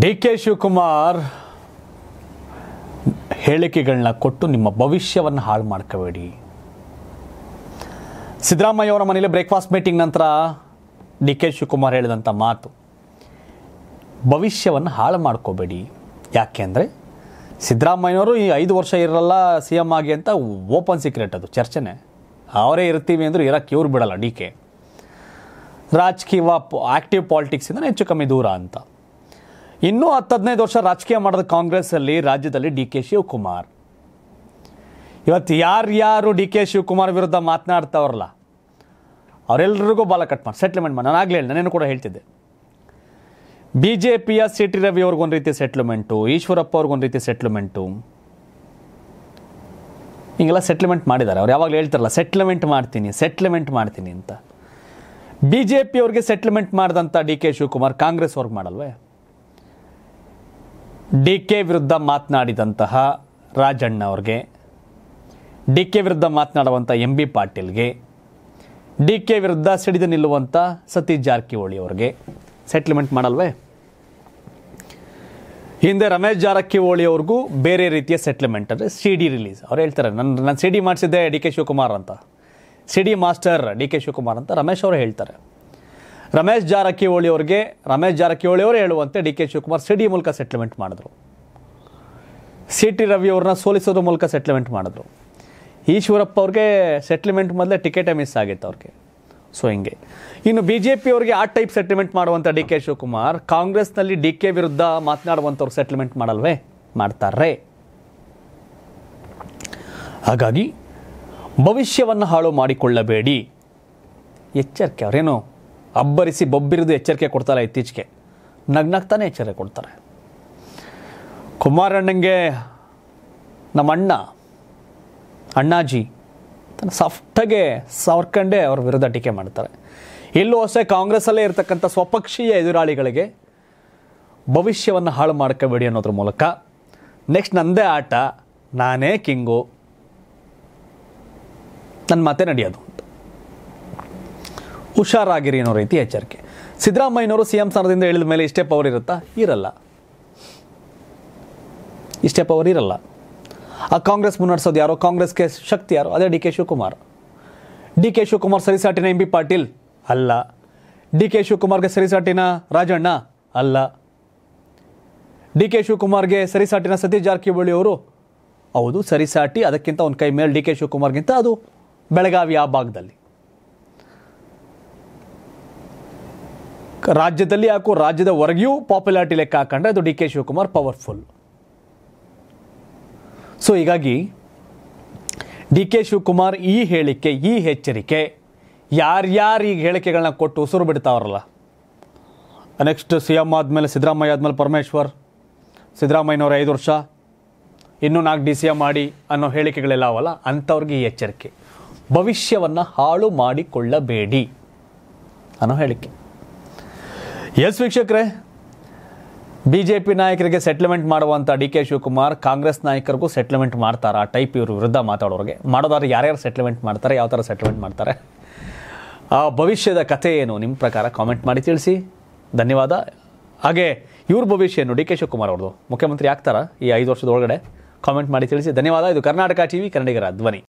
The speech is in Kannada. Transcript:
ಡಿ ಕೆ ಶಿವಕುಮಾರ್ ಹೇಳಿಕೆಗಳನ್ನ ಕೊಟ್ಟು ನಿಮ್ಮ ಭವಿಷ್ಯವನ್ನು ಹಾಳು ಮಾಡ್ಕೋಬೇಡಿ ಸಿದ್ದರಾಮಯ್ಯ ಅವರ ಮನೇಲಿ ಬ್ರೇಕ್ಫಾಸ್ಟ್ ಮೀಟಿಂಗ್ ನಂತರ ಡಿ ಕೆ ಶಿವಕುಮಾರ್ ಹೇಳಿದಂಥ ಮಾತು ಭವಿಷ್ಯವನ್ನು ಹಾಳು ಮಾಡ್ಕೋಬೇಡಿ ಯಾಕೆ ಅಂದರೆ ಸಿದ್ದರಾಮಯ್ಯವರು ಈ ಐದು ವರ್ಷ ಇರಲ್ಲ ಸಿ ಎಮ್ ಆಗಿ ಅಂತ ಓಪನ್ ಸೀಕ್ರೆಟ್ ಅದು ಚರ್ಚೆನೆ ಅವರೇ ಇರ್ತೀವಿ ಅಂದರೂ ಇರೋಕ್ಕೆ ಇವ್ರು ಬಿಡಲ್ಲ ಡಿ ಕೆ ರಾಜಕೀಯ ಆ್ಯಕ್ಟಿವ್ ಪಾಲಿಟಿಕ್ಸಿಂದ ಹೆಚ್ಚು ಕಮ್ಮಿ ದೂರ ಅಂತ ಇನ್ನೂ ಹತ್ತು ಹದಿನೈದು ವರ್ಷ ರಾಜಕೀಯ ಮಾಡಿದ ಅಲ್ಲಿ ರಾಜ್ಯದಲ್ಲಿ ಡಿ ಕೆ ಶಿವಕುಮಾರ್ ಇವತ್ತು ಯಾರ್ಯಾರು ಡಿ ಕೆ ಶಿವಕುಮಾರ್ ವಿರುದ್ಧ ಮಾತನಾಡ್ತಾವ್ರಲ್ಲ ಅವರೆಲ್ಲರಿಗೂ ಬಾಲ ಕಟ್ ಮಾಡಿ ಸೆಟ್ಲ್ಮೆಂಟ್ ಮಾಡಿ ನಾನು ಆಗಲೇ ನಾನೇನು ಕೂಡ ಹೇಳ್ತಿದ್ದೆ ಬಿ ಜೆ ಪಿಯ ಸಿ ಟಿ ರವಿ ಅವ್ರಿಗೊಂದು ರೀತಿ ಸೆಟ್ಲ್ಮೆಂಟು ಈಶ್ವರಪ್ಪ ಅವ್ರಿಗೊಂದು ರೀತಿ ಸೆಟ್ಲ್ಮೆಂಟು ಹೀಗೆಲ್ಲ ಸೆಟ್ಲ್ಮೆಂಟ್ ಮಾಡಿದ್ದಾರೆ ಅವ್ರು ಯಾವಾಗಲೂ ಹೇಳ್ತಾರಲ್ಲ ಸೆಟ್ಲ್ಮೆಂಟ್ ಮಾಡ್ತೀನಿ ಸೆಟ್ಲ್ಮೆಂಟ್ ಮಾಡ್ತೀನಿ ಅಂತ ಬಿ ಜೆ ಪಿ ಅವ್ರಿಗೆ ಸೆಟ್ಲ್ಮೆಂಟ್ ಮಾಡಿದಂಥ ಡಿ ಕೆ ಶಿವಕುಮಾರ್ ಕಾಂಗ್ರೆಸ್ ಅವ್ರಿಗೆ ಮಾಡಲ್ವೇ ಡಿ ಕೆ ವಿರುದ್ಧ ಮಾತನಾಡಿದಂತಹ ರಾಜಣ್ಣ ಅವ್ರಿಗೆ ಡಿ ಕೆ ವಿರುದ್ಧ ಮಾತನಾಡುವಂಥ ಎಂ ಬಿ ಪಾಟೀಲ್ಗೆ ಡಿ ಕೆ ವಿರುದ್ಧ ಸಿಡಿದು ನಿಲ್ಲುವಂಥ ಸತೀಶ್ ಜಾರಕಿಹೊಳಿ ಅವ್ರಿಗೆ ಸೆಟ್ಲ್ಮೆಂಟ್ ಮಾಡಲ್ವೇ ಹಿಂದೆ ರಮೇಶ್ ಜಾರಕಿಹೊಳಿ ಅವ್ರಿಗೂ ಬೇರೆ ರೀತಿಯ ಸೆಟ್ಲ್ಮೆಂಟ್ ಅಂದರೆ ಸಿ ಡಿ ರಿಲೀಸ್ ಅವ್ರು ಹೇಳ್ತಾರೆ ನನ್ನ ನಾನು ಸಿ ಡಿ ಮಾಡಿಸಿದ್ದೆ ಡಿ ಕೆ ಶಿವಕುಮಾರ್ ಅಂತ C D master D K Shivakumar ಅಂತ ರಮೇಶ್ ಅವರು ಹೇಳ್ತಾರೆ ರಮೇಶ್ ಜಾರಕಿಹೊಳಿ ಅವರಿಗೆ ರಮೇಶ್ ಜಾರಕಿಹೊಳಿ ಅವರು ಹೇಳುವಂತೆ ಡಿ ಕೆ ಶಿವಕುಮಾರ್ ಸಿಡಿ ಮೂಲಕ ಸೆಟ್ಲ್ಮೆಂಟ್ ಮಾಡಿದ್ರು ಸಿ ಟಿ ರವಿ ಅವ್ರನ್ನ ಸೋಲಿಸೋದ್ರ ಮೂಲಕ ಸೆಟ್ಲ್ಮೆಂಟ್ ಮಾಡಿದ್ರು ಈಶ್ವರಪ್ಪ ಅವ್ರಿಗೆ ಸೆಟ್ಲ್ಮೆಂಟ್ ಮೊದಲೇ ಟಿಕೆಟೇ ಮಿಸ್ ಆಗಿತ್ತು ಅವ್ರಿಗೆ ಸೊ ಹಿಂಗೆ ಇನ್ನು ಬಿ ಜೆ ಪಿ ಅವ್ರಿಗೆ ಆ ಟೈಪ್ ಸೆಟ್ಲ್ಮೆಂಟ್ ಮಾಡುವಂಥ ಡಿ ಕೆ ಶಿವಕುಮಾರ್ ಕಾಂಗ್ರೆಸ್ನಲ್ಲಿ ಡಿ ಕೆ ವಿರುದ್ಧ ಮಾತನಾಡುವಂಥವ್ರು ಸೆಟ್ಲ್ಮೆಂಟ್ ಮಾಡಲ್ವೇ ಮಾಡ್ತಾರೆ ಹಾಗಾಗಿ ಭವಿಷ್ಯವನ್ನು ಹಾಳು ಮಾಡಿಕೊಳ್ಳಬೇಡಿ ಎಚ್ಚರಿಕೆ ಅವರೇನು ಅಬ್ಬರಿಸಿ ಬೊಬ್ಬಿರಿದು ಎಚ್ಚರಿಕೆ ಕೊಡ್ತಾರೆ ಇತ್ತೀಚೆಗೆ ನಗ್ನಗ್ತಾನೆ ಎಚ್ಚರಿಕೆ ಕೊಡ್ತಾರೆ ಕುಮಾರಣ್ಣಂಗೆ ನಮ್ಮ ಅಣ್ಣ ಅಣ್ಣಾಜಿ ತನ್ನ ಸಾಫ್ಟಾಗೆ ಸವರ್ಕಂಡೇ ಅವ್ರ ವಿರುದ್ಧ ಟೀಕೆ ಮಾಡ್ತಾರೆ ಇಲ್ಲೂ ಅಷ್ಟೇ ಕಾಂಗ್ರೆಸ್ಸಲ್ಲೇ ಇರತಕ್ಕಂಥ ಸ್ವಪಕ್ಷೀಯ ಎದುರಾಳಿಗಳಿಗೆ ಭವಿಷ್ಯವನ್ನು ಹಾಳು ಮಾಡ್ಕೋಬೇಡಿ ಅನ್ನೋದ್ರ ಮೂಲಕ ನೆಕ್ಸ್ಟ್ ನನ್ನದೇ ಆಟ ನಾನೇ ಕಿಂಗು ನನ್ನ ಮಾತೇ ನಡೆಯೋದು ಹುಷಾರಾಗಿರಿ ಅನ್ನೋ ರೀತಿ ಎಚ್ಚರಿಕೆ ಸಿದ್ದರಾಮಯ್ಯನವರು ಸಿ ಎಂ ಸ್ಥಾನದಿಂದ ಇಳಿದ ಮೇಲೆ ಇಷ್ಟೇ ಪವರ್ ಇರುತ್ತಾ ಇರಲ್ಲ ಇಷ್ಟೇ ಪವರ್ ಇರಲ್ಲ ಆ ಕಾಂಗ್ರೆಸ್ ಮುನ್ನಡೆಸೋದು ಯಾರೋ ಕಾಂಗ್ರೆಸ್ಗೆ ಶಕ್ತಿ ಯಾರು ಅದೇ D K Shivakumar D K Shivakumar ಸರಿಸಾಟಿನ ಎಂ ಬಿ ಪಾಟೀಲ್ ಅಲ್ಲ ಡಿ ಕೆ ಶಿವಕುಮಾರ್ಗೆ ಸರಿಸಾಟಿನ ರಾಜಣ್ಣ ಅಲ್ಲ ಡಿ ಕೆ ಶಿವಕುಮಾರ್ಗೆ ಸರಿಸಾಟಿನ ಸತೀಶ್ ಜಾರಕಿಹೊಳಿ ಅವರು ಹೌದು ಸರಿಸಾಟಿ ಅದಕ್ಕಿಂತ ಒಂದು ಕೈ ಮೇಲೆ ಡಿ ಕೆ ಶಿವಕುಮಾರ್ಗಿಂತ ಅದು ಬೆಳಗಾವಿ ಆ ಭಾಗದಲ್ಲಿ ರಾಜ್ಯದಲ್ಲಿ ಹಾಗೂ ರಾಜ್ಯದ ಹೊರಗೆಯೂ ಪಾಪ್ಯುಲಾರಿಟಿ ಲೆಕ್ಕ ಹಾಕೊಂಡ್ರೆ ಅದು D K Shivakumar powerful so ಹೀಗಾಗಿ ಡಿ ಕೆ ಶಿವಕುಮಾರ್ ಈ ಹೇಳಿಕೆ ಈ ಎಚ್ಚರಿಕೆ ಯಾರ್ಯಾರು ಈಗ ಹೇಳಿಕೆಗಳನ್ನ ಕೊಟ್ಟು ಉಸಿರು ಬಿಡ್ತಾವ್ರಲ್ಲ ನೆಕ್ಸ್ಟ್ ಸಿ ಎಂ ಆದಮೇಲೆ ಸಿದ್ದರಾಮಯ್ಯ ಆದಮೇಲೆ ಪರಮೇಶ್ವರ್ ಸಿದ್ದರಾಮಯ್ಯನವ್ರ ಐದು ವರ್ಷ ಇನ್ನೂ ನಾಲ್ಕು ಡಿ ಸಿ ಎಂ ಮಾಡಿ ಅನ್ನೋ ಹೇಳಿಕೆಗಳೆಲ್ಲ ಅವಲ್ಲ ಅಂಥವ್ರಿಗೆ ಈ ಎಚ್ಚರಿಕೆ ಭವಿಷ್ಯವನ್ನು ಹಾಳು ಮಾಡಿಕೊಳ್ಳಬೇಡಿ ಅನ್ನೋ ಹೇಳಿಕೆ ಎಸ್ ವೀಕ್ಷಕರೇ ಬಿ ಜೆ ಪಿ ನಾಯಕರಿಗೆ ಸೆಟ್ಲ್ಮೆಂಟ್ ಮಾಡುವಂಥ ಡಿ ಕೆ ಶಿವಕುಮಾರ್ ಕಾಂಗ್ರೆಸ್ ನಾಯಕರಿಗೂ ಸೆಟ್ಲ್ಮೆಂಟ್ ಮಾಡ್ತಾರೆ ಆ ಟೈಪ್ ಇವರು ವಿರುದ್ಧ ಮಾತಾಡೋರಿಗೆ ಮಾಡೋದಾದ್ರೆ ಯಾರ್ಯಾರು ಸೆಟ್ಲ್ಮೆಂಟ್ ಮಾಡ್ತಾರೆ ಯಾವ ಥರ ಸೆಟ್ಲ್ಮೆಂಟ್ ಮಾಡ್ತಾರೆ ಆ ಭವಿಷ್ಯದ ಕಥೆ ಏನು ನಿಮ್ಮ ಪ್ರಕಾರ ಕಾಮೆಂಟ್ ಮಾಡಿ ತಿಳಿಸಿ ಧನ್ಯವಾದ ಹಾಗೆ ಇವ್ರ ಭವಿಷ್ಯ ಏನು ಡಿ ಕೆ ಶಿವಕುಮಾರ್ ಅವ್ರದ್ದು ಮುಖ್ಯಮಂತ್ರಿ ಆಗ್ತಾರಾ ಈ ಐದು ವರ್ಷದ ಒಳಗಡೆ ಕಾಮೆಂಟ್ ಮಾಡಿ ತಿಳಿಸಿ ಧನ್ಯವಾದ ಇದು ಕರ್ನಾಟಕ ಟಿ ವಿ ಕನ್ನಡಿಗರ ಧ್ವನಿ